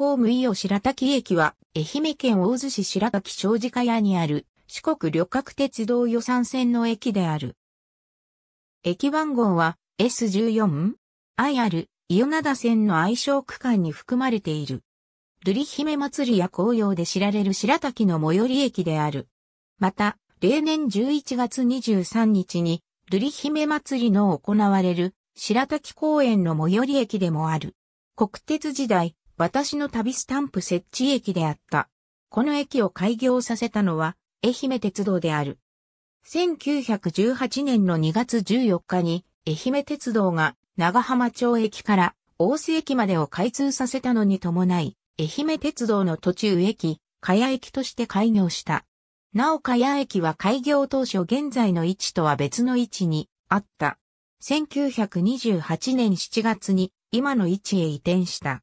ホーム伊予白滝駅は、愛媛県大洲市白滝小寺屋にある、四国旅客鉄道予算線の駅である。駅番号は S14、IR、伊予灘線の愛称区間に含まれている。瑠璃姫祭りや紅葉で知られる白滝の最寄り駅である。また、例年11月23日に、瑠璃姫祭りの行われる白滝公園の最寄り駅でもある。国鉄時代、私の旅スタンプ設置駅であった。この駅を開業させたのは、愛媛鉄道である。1918年の2月14日に、愛媛鉄道が長浜町駅から大須駅までを開通させたのに伴い、愛媛鉄道の途中駅、茅谷駅として開業した。なお茅谷駅は開業当初現在の位置とは別の位置にあった。1928年7月に今の位置へ移転した。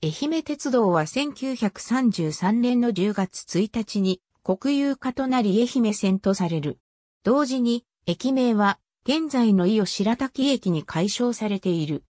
愛媛鉄道は1933年の10月1日に国有化となり愛媛線とされる。同時に、駅名は現在の伊予白滝駅に改称されている。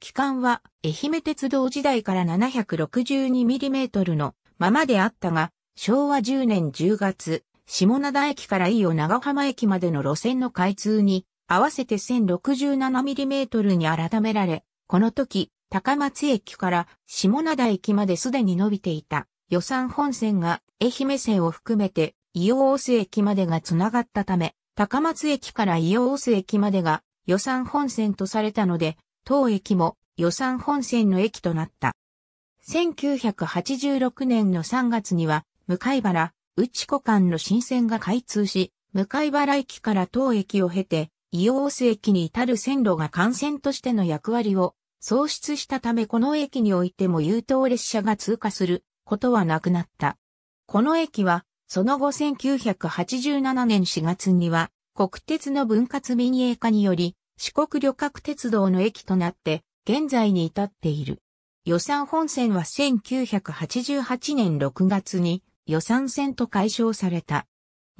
期間は愛媛鉄道時代から 762mm のままであったが、昭和10年10月、下灘駅から伊予長浜駅までの路線の開通に合わせて 1067mm に改められ、この時、高松駅から下灘駅まですでに伸びていた予算本線が愛媛線を含めて伊予大須駅までが繋がったため、高松駅から伊予大須駅までが予算本線とされたので、当駅も予算本線の駅となった。1986年の3月には、向原、内湖間の新線が開通し、向原駅から当駅を経て、伊予大須駅に至る線路が幹線としての役割を喪失したためこの駅においても優等列車が通過することはなくなった。この駅は、その後1987年4月には、国鉄の分割民営化により、四国旅客鉄道の駅となって、現在に至っている。予算本線は1988年6月に予算線と解消された。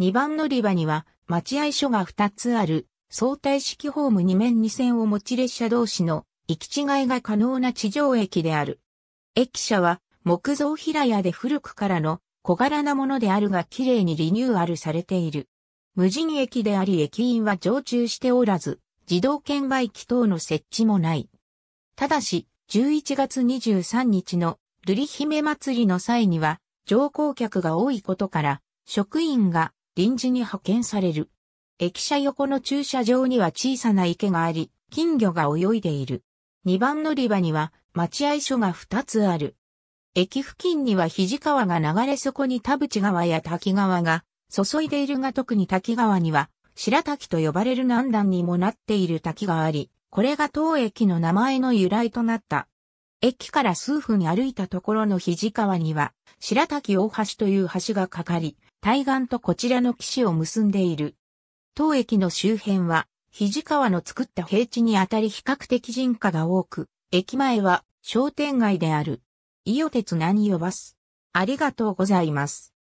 2番乗り場には待合所が2つある相対式ホーム2面2線を持ち列車同士の行き違いが可能な地上駅である。駅舎は木造平屋で古くからの小柄なものであるが綺麗にリニューアルされている。無人駅であり駅員は常駐しておらず、自動券売機等の設置もない。ただし、11月23日の瑠璃姫祭りの際には、乗降客が多いことから、職員が臨時に派遣される。駅舎横の駐車場には小さな池があり、金魚が泳いでいる。2番乗り場には待合所が2つある。駅付近には肘川が流れそこに田淵川や滝川が注いでいるが特に滝川には白滝と呼ばれる南段にもなっている滝があり、これが当駅の名前の由来となった。駅から数分歩いたところの肘川には白滝大橋という橋がかかり、対岸とこちらの岸を結んでいる。当駅の周辺は肘川の作った平地にあたり比較的人家が多く、駅前は商店街である。伊予鉄南予バス。ありがとうございます。